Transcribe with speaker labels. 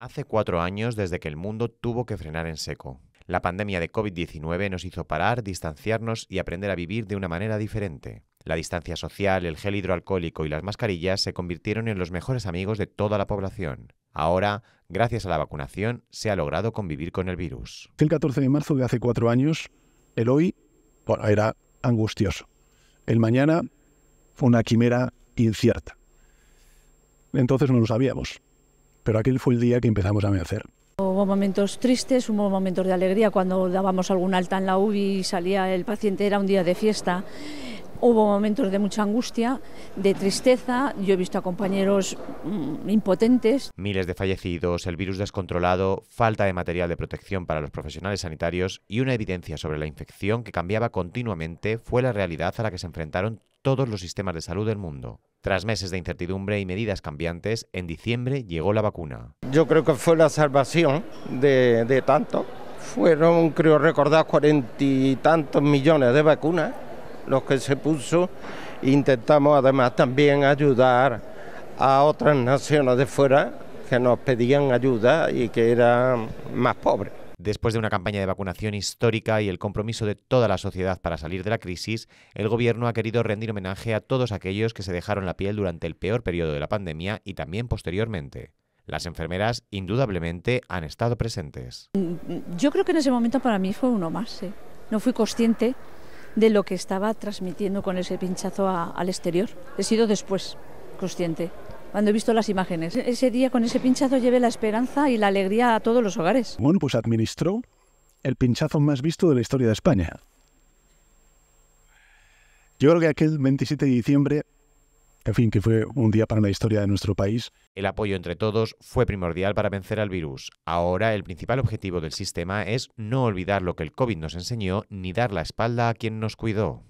Speaker 1: Hace cuatro años desde que el mundo tuvo que frenar en seco. La pandemia de COVID-19 nos hizo parar, distanciarnos y aprender a vivir de una manera diferente. La distancia social, el gel hidroalcohólico y las mascarillas se convirtieron en los mejores amigos de toda la población. Ahora, gracias a la vacunación, se ha logrado convivir con el virus.
Speaker 2: El 14 de marzo de hace cuatro años, el hoy era angustioso. El mañana fue una quimera incierta. Entonces no lo sabíamos pero aquel fue el día que empezamos a hacer
Speaker 3: Hubo momentos tristes, hubo momentos de alegría. Cuando dábamos algún alta en la UBI y salía el paciente, era un día de fiesta. Hubo momentos de mucha angustia, de tristeza. Yo he visto a compañeros mm, impotentes.
Speaker 1: Miles de fallecidos, el virus descontrolado, falta de material de protección para los profesionales sanitarios y una evidencia sobre la infección que cambiaba continuamente fue la realidad a la que se enfrentaron todos los sistemas de salud del mundo. Tras meses de incertidumbre y medidas cambiantes, en diciembre llegó la vacuna.
Speaker 4: Yo creo que fue la salvación de, de tanto. Fueron, creo recordar, cuarenta y tantos millones de vacunas los que se puso. Intentamos además también ayudar a otras naciones de fuera que nos
Speaker 1: pedían ayuda y que eran más pobres. Después de una campaña de vacunación histórica y el compromiso de toda la sociedad para salir de la crisis, el Gobierno ha querido rendir homenaje a todos aquellos que se dejaron la piel durante el peor periodo de la pandemia y también posteriormente. Las enfermeras indudablemente han estado presentes.
Speaker 3: Yo creo que en ese momento para mí fue uno más. No fui consciente de lo que estaba transmitiendo con ese pinchazo al exterior. He sido después consciente cuando he visto las imágenes. E-, ese día con ese pinchazo lleve la esperanza y la alegría a todos los hogares.
Speaker 2: Bueno, pues administró el pinchazo más visto de la historia de España. Yo creo que aquel 27 de diciembre, en fin, que fue un día para la historia de nuestro país.
Speaker 1: El apoyo entre todos fue primordial para vencer al virus. Ahora el principal objetivo del sistema es no olvidar lo que el COVID nos
Speaker 2: enseñó ni dar la espalda a quien nos cuidó.